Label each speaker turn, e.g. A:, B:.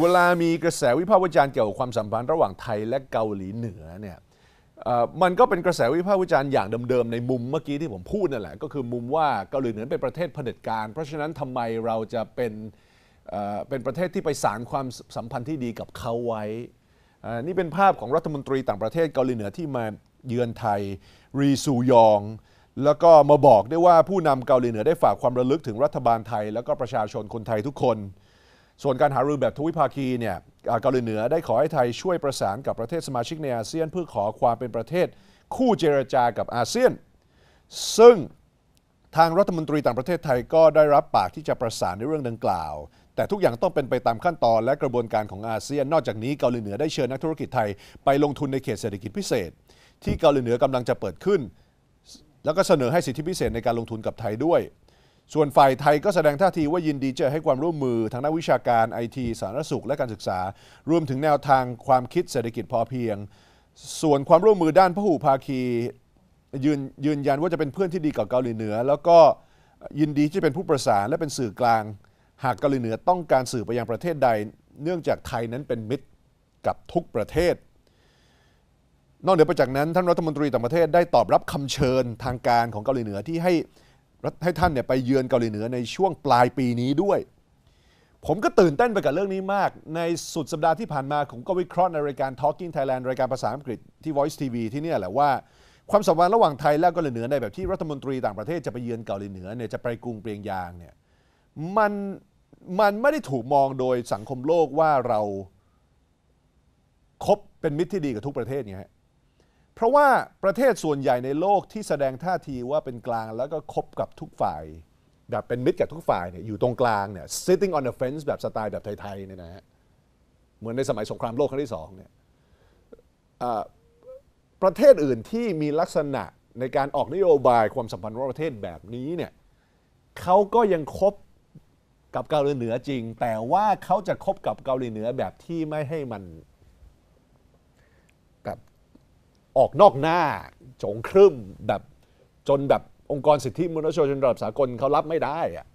A: เวลามีกระแสวิพากษ์วิจารณ์เกี่ยวกับความสัมพันธ์ระหว่างไทยและเกาหลีเหนือเนี่ยมันก็เป็นกระแสวิพากษ์วิจารณ์ อย่างเดิมๆในมุมเมื่อกี้ที่ผมพูดนั่นแหละก็คือมุมว่าเกาหลีเหนือเป็นประเทศเผด็จการเพราะฉะนั้นทำไมเราจะเป็นเป็นประเทศที่ไปสานความสัมพันธ์ที่ดีกับเขาไว้อนี่เป็นภาพของรัฐมนตรีต่างประเทศเกาหลีเหนือที่มาเยือนไทยรีซูยอง แล้วก็มาบอกได้ว่าผู้นำเกาหลีเหนือได้ฝากความระลึกถึงรัฐบาลไทย แล้วก็ประชาชนคนไทยทุกคนส่วนการหารือแบบทวิภาคีเนี่ย เกาหลีเหนือได้ขอให้ไทยช่วยประสานกับประเทศสมาชิกในอาเซียน เพื่อขอความเป็นประเทศคู่เจรจากับอาเซียน ซึ่งทางรัฐมนตรีต่างประเทศไทยก็ได้รับปากที่จะประสานในเรื่องดังกล่าว แต่ทุกอย่างต้องเป็นไปตามขั้นตอนและกระบวนการของอาเซียน นอกจากนี้เกาหลีเหนือได้เชิญนักธุรกิจไทยไปลงทุนในเขตเศรษฐกิจพิเศษ ที่เกาหลีเหนือกำลังจะเปิดขึ้น แล้วก็เสนอให้สิทธิพิเศษในการลงทุนกับไทยด้วยส่วนฝ่ายไทยก็แสดงท่าทีว่ายินดีจะให้ความร่วมมือทางด้านวิชาการไอที สารสุข และการศึกษารวมถึงแนวทางความคิดเศรษฐกิจพอเพียง ส่วนความร่วมมือด้านพหูภาคียืนยืนยันว่าจะเป็นเพื่อนที่ดีกับเกาหลีเหนือ แล้วก็ยินดีที่เป็นผู้ประสานและเป็นสื่อกลาง หากเกาหลีเหนือต้องการสื่อไปยังประเทศใด เนื่องจากไทยนั้นเป็นมิตรกับทุกประเทศ นอกเหนือไปจากนั้นท่านรัฐมนตรีต่างประเทศได้ตอบรับคำเชิญทางการของเกาหลีเหนือที่ให้ให้ท่านเนี่ยไปเยือนเกาหลีเหนือในช่วงปลายปีนี้ด้วย ผมก็ตื่นเต้นไปกับเรื่องนี้มาก ในสุดสัปดาห์ที่ผ่านมาผมก็วิเคราะห์ในรายการ Talking Thailand รายการภาษาอังกฤษที่ Voice TV ที่นี่แหละว่าความสัมพันธ์ระหว่างไทยและเกาหลีเหนือในแบบที่รัฐมนตรีต่างประเทศจะไปเยือนเกาหลีเหนือเนี่ยจะไปกรุงเปียงยางเนี่ยมันมันไม่ได้ถูกมองโดยสังคมโลกว่าเราคบเป็นมิตรที่ดีกับทุกประเทศไงฮะเพราะว่าประเทศส่วนใหญ่ในโลกที่แสดงท่าทีว่าเป็นกลางแล้วก็คบกับทุกฝ่าย แบบเป็นมิตรกับทุกฝ่ายเนี่ยอยู่ตรงกลางเนี่ย sitting on the fence แบบสไตล์แบบไทยๆเนี่ยนะฮะเหมือนในสมัยสงครามโลกครั้งที่สองเนี่ยประเทศอื่นที่มีลักษณะในการออกนโยบายความสัมพันธ์ระหว่างประเทศแบบนี้เนี่ยเขาก็ยังคบกับเกาหลีเหนือจริง แต่ว่าเขาจะคบกับเกาหลีเหนือแบบที่ไม่ให้มันออกนอกหน้าโฉงครึ่มแบบ จนแบบ องค์กรสิทธิมนุษยชนระดับสากลเขารับไม่ได้อะ